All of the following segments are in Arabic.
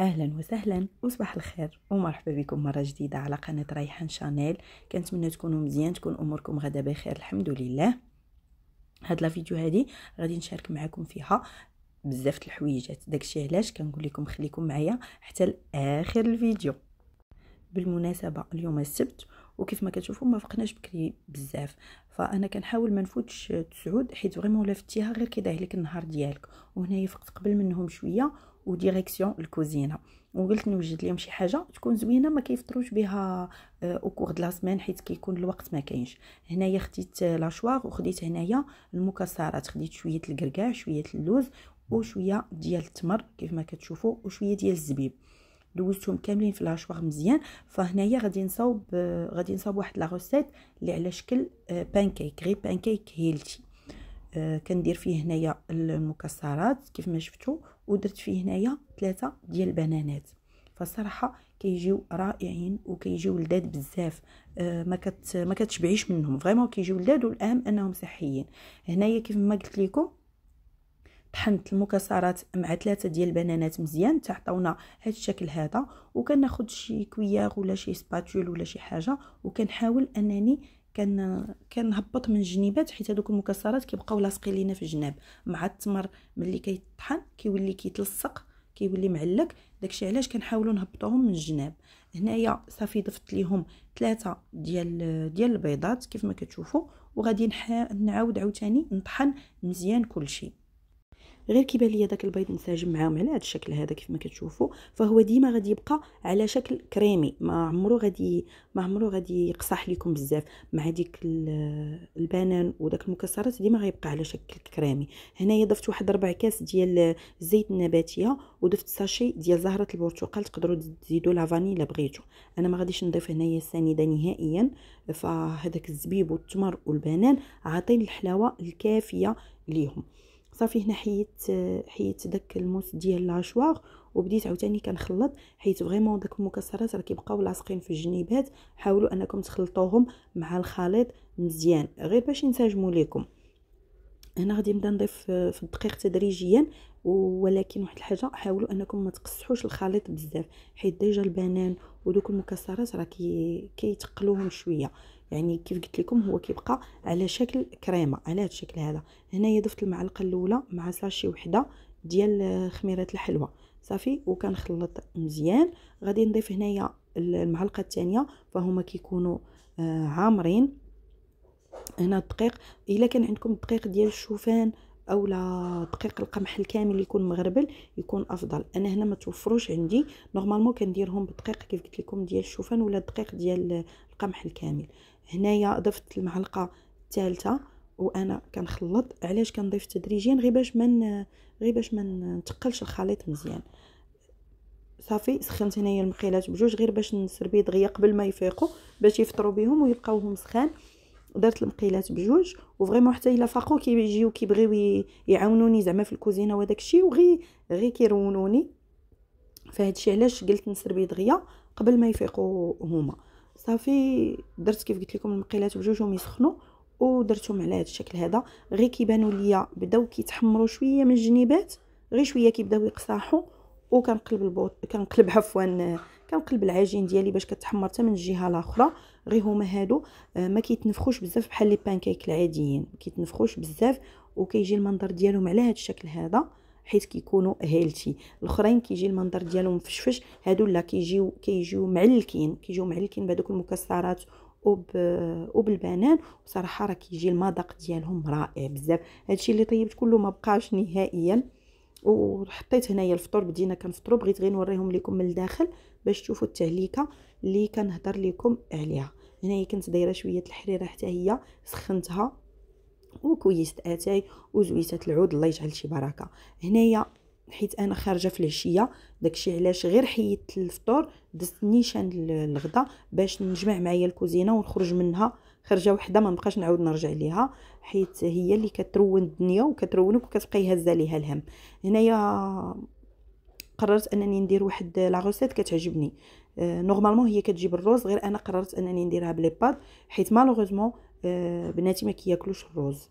اهلا وسهلا وصباح الخير ومرحبا بكم مره جديده على قناه ريحان شانيل كنتمنى تكونوا مزيان تكون اموركم غدا بخير الحمد لله هاد لا فيديو هادي غادي نشارك معكم فيها بزاف د الحويجات داكشي علاش كنقول لكم خليكم معايا حتى لاخر الفيديو بالمناسبه اليوم السبت وكيف ما كتشوفوا ما فقناش بكري بزاف فانا كنحاول ما نفوتش تسعود حيت فريمون لفتيها غير كيضيع لك النهار ديالك وهنايا فقت قبل منهم شويه وديريكسيون الكوزينه وقلت نوجد لهم شي حاجه تكون زوينه ما كيفطروش بها اوكور دو لا سيمين حيت كيكون الوقت ما كاينش هنايا خديت لاشوار وخديت هنايا المكسرات خديت شويه الكركاع شويه اللوز وشويه ديال التمر كيف ما كتشوفوا وشويه ديال الزبيب دوزتهم كاملين في لاشواغ مزيان فهنايا غادي نصاوب آه، غادي نصاوب واحد لا روسيت اللي على شكل بانكيك آه، غير بانكيك آه، هيلتي كندير فيه هنايا المكسرات كيف ما شفتوا ودرت فيه هنايا ثلاثه ديال البنانات فصراحه كيجيو رائعين وكيجيو لذاد بزاف ما كت ما كتشبعيش منهم فريمون كيجيو لذاد والاهم انهم صحيين هنايا كيف ما قلت لكم طحنت المكسرات مع ثلاثه ديال البنانات مزيان تعطونا هاد الشكل هذا وكناخد شي كوياغ ولا شي سباتول ولا شي حاجه وكنحاول انني كان كنهبط من الجنيبات حيت هذوك المكسرات كيبقاو لاصقين لينا في الجناب مع التمر ملي كيطحن كيولي كيتلصق كيولي معلك داكشي علاش كنحاولوا نهبطوهم من الجناب هنايا صافي ضفت ليهم ثلاثة ديال ديال البيضات كيف ما كتشوفوا وغادي نعاود عاوتاني نطحن مزيان كلشي غير كيبان ليا داك البيض منسجم معاهم على هذا الشكل هذا كيف ما كتشوفوا فهو ديما غادي يبقى على شكل كريمي ما عمرو غادي ما عمرو غادي يقصح لكم بزاف مع ديك البنان وداك المكسرات ديما غيبقى على شكل كريمي هنايا ضفت واحد ربع كاس ديال الزيت النباتيه وضفت ساشي ديال زهره البرتقال تقدروا تزيدوا لافاني الا بغيتوا انا ما غاديش نضيف هنايا السنيده نهائيا فهداك الزبيب والتمر والبنان عاطين الحلاوه الكافيه ليهم صافي هنا حيدت حيت داك الموس ديال لاشوار وبديت عاوتاني كنخلط حيت فريمون داك المكسرات راه كيبقاو لاصقين في الجنيبات حاولوا انكم تخلطوهم مع الخليط مزيان غير باش ينسجموا لكم هنا غادي نبدا نضيف في الدقيق تدريجيا ولكن واحد الحاجه حاولوا انكم ما تقصحوش الخليط بزاف حيت ديجا البنان ودوك المكسرات راه كيتقلوهم شويه يعني كيف قلت لكم هو كيبقى على شكل كريمه على هذا الشكل هذا هنايا ضفت المعلقه الاولى مع ساشي وحده ديال خميره الحلوى صافي وكنخلط مزيان غادي نضيف هنايا المعلقه الثانيه فهما كيكونوا آه، عامرين هنا الدقيق الا كان عندكم الدقيق ديال الشوفان او لا دقيق القمح الكامل يكون مغربل يكون افضل انا هنا ما توفروش عندي نورمالمون كنديرهم بدقيق كيف قلت لكم ديال الشوفان ولا الدقيق ديال القمح الكامل هنايا ضفت المعلقه الثالثه وانا كنخلط علاش كنضيف تدريجيا غير باش ما غير باش ما نتقلش الخليط مزيان صافي سخنت هنايا المقيلات بجوج غير باش نسربي دغيا قبل ما يفيقوا باش يفطروا بهم ويبقاوهم سخان درت المقيلات بجوج وفريمون حتى الا فاقو كيجيو كيبغيو يعاونوني زعما في الكوزينه وداك الشيء وغي غي كيرونوني فهادشي علاش قلت نسربي دغيا قبل ما يفيقوا هما صافي درت كيف قلت لكم المقيلات بجوجهم يسخنوا ودرتهم على هذا الشكل هذا غير كيبانوا ليا بداو كيتحمروا شويه من الجنيبات غير شويه كيبداو يقصاحوا وكنقلب البوط كنقلب عفوا كنقلب العجين ديالي باش كتحمر حتى من الجهه الاخرى غير هما هادو آه، ما كيتنفخوش بزاف بحال لي بانكيك العاديين كيتنفخوش بزاف وكيجي المنظر ديالهم على هذا الشكل هذا حيت كيكونوا هيلتي الاخرين كيجي المنظر ديالهم مفشفش هادو لا كيجيو كيجيو معلكين كيجيو معلكين بهذوك المكسرات وب آه، وبالبنان وصراحه راه كيجي المذاق ديالهم رائع بزاف هادشي اللي طيبت كله ما بقاش نهائيا وحطيت هنايا الفطور بدينا كنفطروا بغيت غير نوريهم لكم من الداخل باش تشوفوا التهليكه اللي كنهضر لكم عليها هنايا كنت دايره شويه الحريره حتى هي سخنتها وكويست اتاي وزويتات العود الله يجعل شي بركه هنايا حيت انا خارجه في العشيه داكشي علاش غير حيدت الفطور دزت نيشان الغدا باش نجمع معايا الكوزينه ونخرج منها خرجه وحده ما نبقاش نعاود نرجع ليها حيت هي اللي كترون الدنيا وكترونك وكتبقى يهز ليها الهم هنايا قررت انني ندير واحد لا غوسيت كتعجبني آه، نورمالمون هي كتجيب الروز غير انا قررت انني نديرها بلي باد حيت مالوغوزمون آه، بناتي ما كياكلوش الروز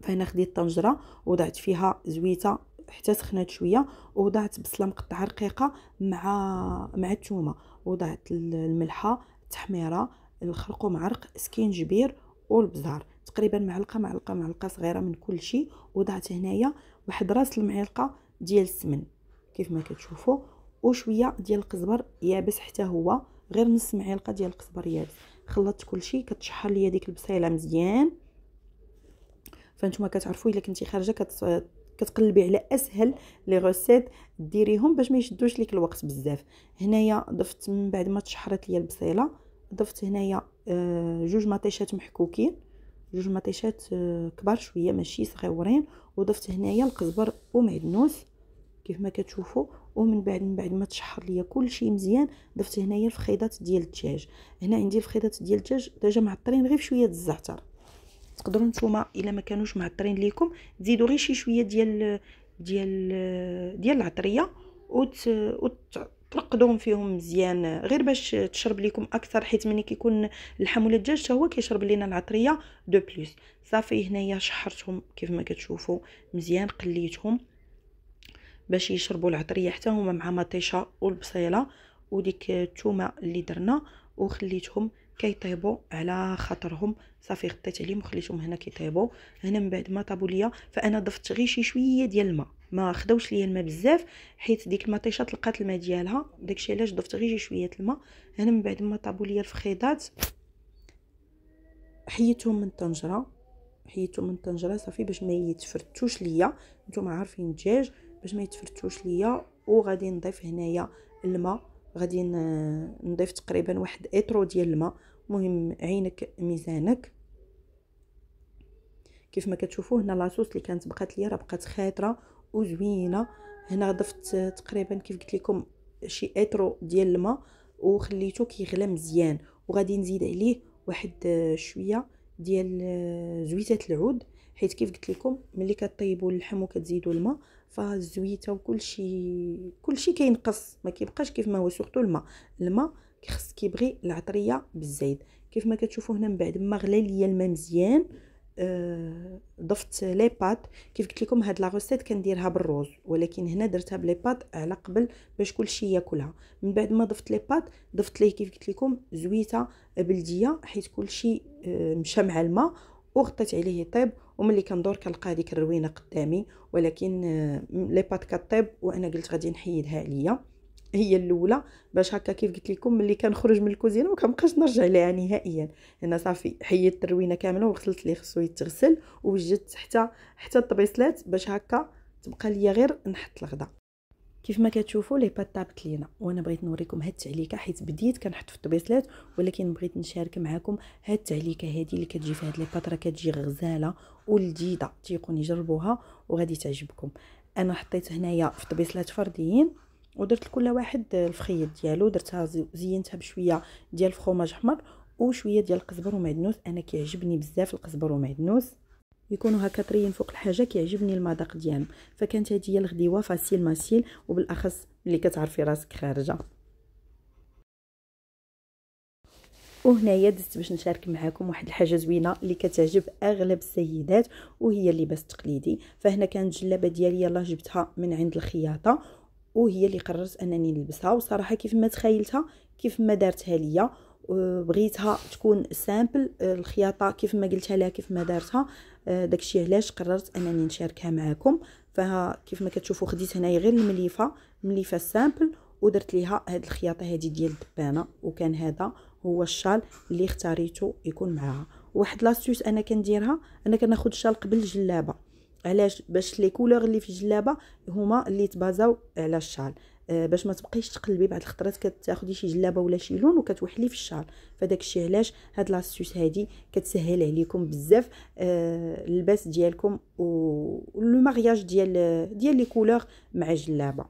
فهنا خديت طنجره وضعت فيها زويته حتى سخنات شويه وضعت بصله مقطعه رقيقه مع مع الثومه وضعت الملحه التحميره نخرقوا معرق سكينجبير والبزار تقريبا معلقه معلقه معلقه صغيره من كل شيء وضعت هنايا واحد راس المعلقه ديال السمن كيف ما كتشوفوا وشويه ديال القزبر يابس حتى هو غير نص معلقه ديال القزبر يابس خلطت كلشي كتشحر ليا ديك البصيله مزيان فانتوما كتعرفوا الا كنتي خارجه كت... كتقلبي على اسهل لي غوسيت ديريهم باش ما يشدوش ليك الوقت بزاف هنايا ضفت من بعد ما تشحرت ليا البصيله ضفت هنايا آه، جوج مطيشات محكوكين جوج مطيشات آه، كبار شويه ماشي صغيورين وضفت هنايا القزبر ومعدنوس كيف ما كتشوفوا ومن بعد من بعد ما تشحر ليا كلشي مزيان ضفت هنايا الفخيضات ديال الدجاج هنا عندي الفخيضات ديال الدجاج ديجا معطرين غير بشويه الزعتر تقدروا نتوما الا ما كانوش معطرين ليكم تزيدوا غير شي شويه ديال ديال ديال العطريه وت... وت... ترقدوهم فيهم مزيان غير باش تشرب ليكم اكثر حيت ملي كيكون اللحم ولا الدجاج حتى هو كيشرب لينا العطريه دو بلوس صافي هنايا شحرتهم كيف ما كتشوفوا مزيان قليتهم باش يشربوا العطريه حتى هما مع مطيشه والبصيله وديك الثومه اللي درنا وخليتهم كيطيبوا على خاطرهم صافي غطيت عليهم وخليتهم هنا كيطيبوا هنا من بعد ما طابوا ليا فانا ضفت غير شي شويه ديال الماء ما خداوش ليا الماء بزاف حيت ديك المطيشه طلقات الماء ديالها داكشي علاش ضفت غير شي شويه الماء هنا من بعد ما طابوا ليا الفخيضات حيتهم من الطنجره حيتهم من الطنجره صافي باش ما يتفرتوش ليا نتوما عارفين الدجاج باش ما يتفرتوش ليا وغادي نضيف هنايا الماء غادي نضيف تقريبا واحد اترو ديال الماء مهم عينك ميزانك كيف ما كتشوفوا هنا لاصوص اللي كانت بقات ليا راه بقات خاطره وزوينه هنا ضفت تقريبا كيف قلت لكم شي اترو ديال الماء وخليته كيغلى مزيان وغادي نزيد عليه واحد شويه ديال زويته العود حيت كيف قلت لكم ملي كطيبوا اللحم وكتزيدوا الماء فالزويته وكلشي كلشي كينقص ما كيبقاش كيف ما هو سورتو الماء الماء خص كيبغي العطريه بالزايد كيف ما كتشوفوا هنا من بعد ما غلى ليا الماء مزيان آه، ضفت لي بات كيف قلت لكم هاد لا روسيت كنديرها بالروز ولكن هنا درتها بلي بات على قبل باش كلشي ياكلها من بعد ما ضفت لي بات ضفت ليه كيف قلت لكم زويته بلديه حيت كلشي آه، مشى مع الماء وغطيت عليه يطيب وملي كندور كنلقى هذيك الروينه قدامي ولكن آه، لي بات كطيب وانا قلت غادي نحيدها عليا هي الاولى باش هكا كيف قلت لكم ملي كنخرج من الكوزينه ما كنبقاش نرجع ليها نهائيا انا صافي حيدت الروينه كامله وغسلت اللي خصو يتغسل ووجدت حتى حتى الطبيصلات باش هكا تبقى ليا غير نحط الغدا كيف ما كتشوفوا لي طابت لينا وانا بغيت نوريكم هاد التعليكه حيت بديت كنحط في الطبيصلات ولكن بغيت نشارك معكم هاد التعليكه هادي اللي كتجي في هاد لي بات راه كتجي غزاله ولذيذه تيقوني جربوها وغادي تعجبكم انا حطيت هنايا في طبيصلات فرديين ودرت لكل واحد الفخيط ديالو درتها زينتها بشويه ديال الفخوماج احمر وشويه ديال القزبر ومعدنوس انا كيعجبني بزاف القزبر ومعدنوس يكونوا هكا طريين فوق الحاجه كيعجبني المذاق ديالهم فكانت هذه هي الغديوه فاسيل ماسيل وبالاخص ملي كتعرفي راسك خارجه وهنايا دزت باش نشارك معكم واحد الحاجه زوينه اللي كتعجب اغلب السيدات وهي اللباس التقليدي فهنا كانت جلابه ديالي يلاه جبتها من عند الخياطه وهي اللي قررت انني نلبسها وصراحه كيف ما تخيلتها كيف ما دارتها ليا آه، بغيتها تكون سامبل آه، الخياطه كيف ما قلتها لها كيف ما دارتها آه، داكشي علاش قررت انني نشاركها معكم فها كيف ما كتشوفوا خديت هنايا غير المليفه مليفه سامبل ودرت ليها هاد الخياطه هادي ديال الدبانه وكان هذا هو الشال اللي اختاريته يكون معاها واحد لاستيس انا كنديرها انا كناخذ الشال قبل الجلابه علاش باش لي كولور اللي في الجلابه هما اللي تبازاو على الشال آه باش ما تبقيش تقلبي بعد الخطرات كتاخدي شي جلابه ولا شي لون وكتوحلي في الشال فداك الشيء علاش هاد لاستوس هادي كتسهل عليكم بزاف آه اللباس ديالكم و لو مارياج ديال ديال لي كولور مع الجلابه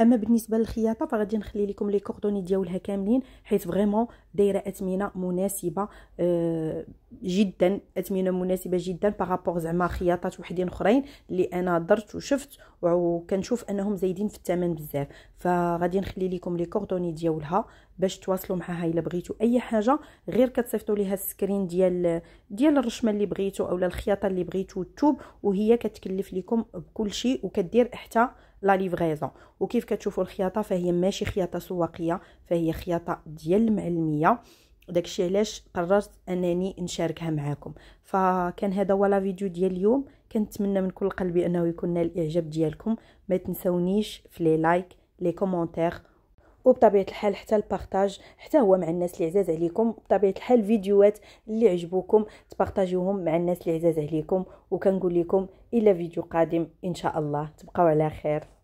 اما بالنسبه للخياطه فغادي نخلي لكم لي كوردوني ديالها كاملين حيت فريمون دايره اثمنه مناسبه أه جدا اثمنه مناسبه جدا بارابور زعما خياطات وحدين اخرين اللي انا درت وشفت وكنشوف انهم زايدين في الثمن بزاف فغادي نخلي لكم لي كوردوني ديالها باش تواصلوا معها الا بغيتوا اي حاجه غير كتصيفطوا ليها السكرين ديال ديال الرشمه اللي بغيتوا اولا الخياطه اللي بغيتوا التوب وهي كتكلف لكم بكل شيء وكدير حتى لا ليفغيزون وكيف كتشوفوا الخياطه فهي ماشي خياطه سواقيه فهي خياطه ديال المعلميه داكشي علاش قررت انني نشاركها معاكم فكان هذا هو لا فيديو ديال اليوم كنتمنى من كل قلبي انه يكون نال الاعجاب ديالكم ما تنسونيش في لي لايك لي كومونتير وبطبيعه الحال حتى البارتاج حتى هو مع الناس اللي عزاز عليكم بطبيعه الحال الفيديوهات اللي عجبوكم تبارتاجوهم مع الناس اللي عزاز عليكم وكنقول لكم الى فيديو قادم ان شاء الله تبقاو على خير